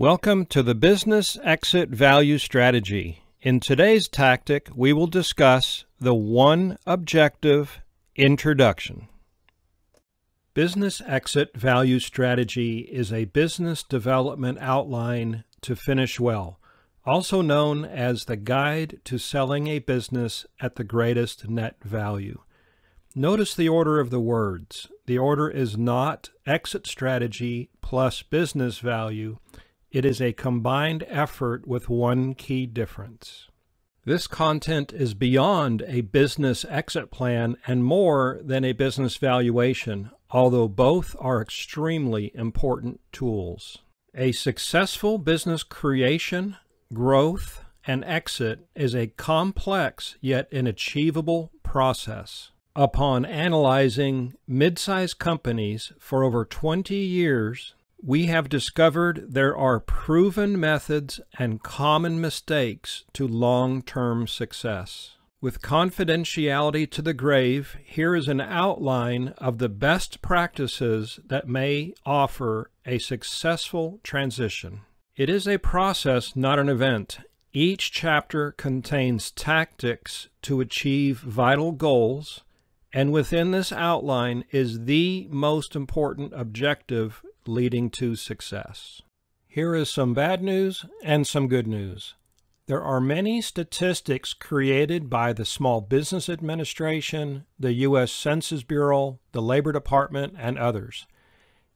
Welcome to the Business Exit Value Strategy. In today's tactic, we will discuss the one objective introduction. Business Exit Value Strategy is a business development outline to finish well, also known as the guide to selling a business at the greatest net value. Notice the order of the words. The order is not exit strategy plus business value it is a combined effort with one key difference. This content is beyond a business exit plan and more than a business valuation, although both are extremely important tools. A successful business creation, growth, and exit is a complex yet an achievable process. Upon analyzing mid-sized companies for over 20 years, we have discovered there are proven methods and common mistakes to long-term success. With confidentiality to the grave, here is an outline of the best practices that may offer a successful transition. It is a process, not an event. Each chapter contains tactics to achieve vital goals, and within this outline is the most important objective leading to success. Here is some bad news and some good news. There are many statistics created by the Small Business Administration, the U.S. Census Bureau, the Labor Department, and others.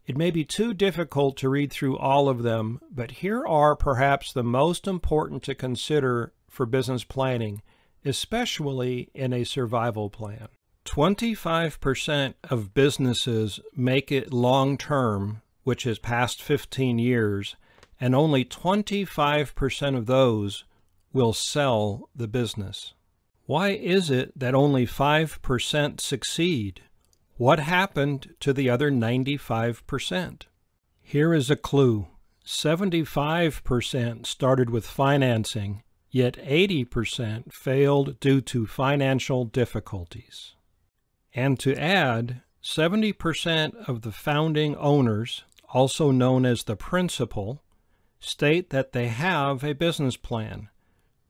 It may be too difficult to read through all of them, but here are perhaps the most important to consider for business planning, especially in a survival plan. 25% of businesses make it long-term which has passed 15 years, and only 25% of those will sell the business. Why is it that only 5% succeed? What happened to the other 95%? Here is a clue. 75% started with financing, yet 80% failed due to financial difficulties. And to add, 70% of the founding owners also known as the principal, state that they have a business plan.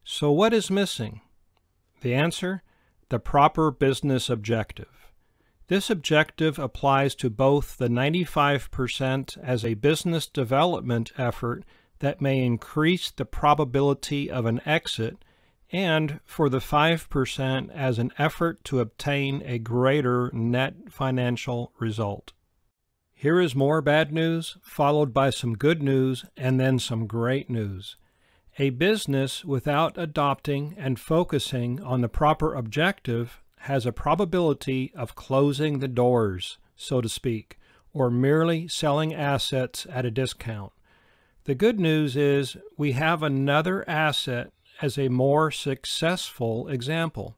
So what is missing? The answer, the proper business objective. This objective applies to both the 95% as a business development effort that may increase the probability of an exit and for the 5% as an effort to obtain a greater net financial result. Here is more bad news, followed by some good news, and then some great news. A business without adopting and focusing on the proper objective has a probability of closing the doors, so to speak, or merely selling assets at a discount. The good news is we have another asset as a more successful example.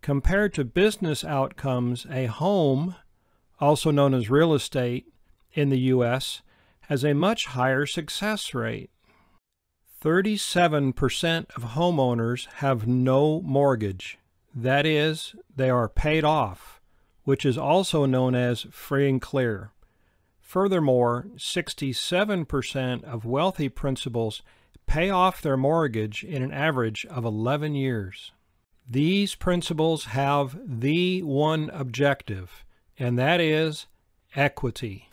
Compared to business outcomes, a home also known as real estate, in the U.S. has a much higher success rate. 37% of homeowners have no mortgage. That is, they are paid off, which is also known as free and clear. Furthermore, 67% of wealthy principals pay off their mortgage in an average of 11 years. These principals have the one objective, and that is equity.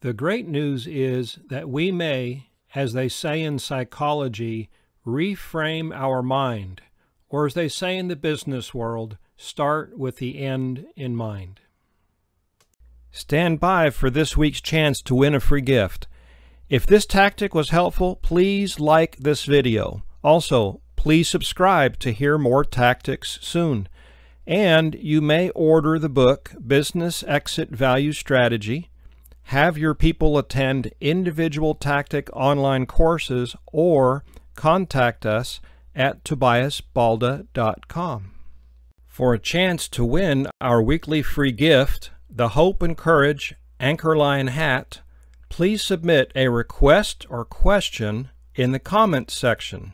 The great news is that we may, as they say in psychology, reframe our mind, or as they say in the business world, start with the end in mind. Stand by for this week's chance to win a free gift. If this tactic was helpful, please like this video. Also, please subscribe to hear more tactics soon. And you may order the book, Business Exit Value Strategy, have your people attend individual tactic online courses, or contact us at tobiasbalda.com. For a chance to win our weekly free gift, the Hope and Courage Anchorline Hat, please submit a request or question in the comments section.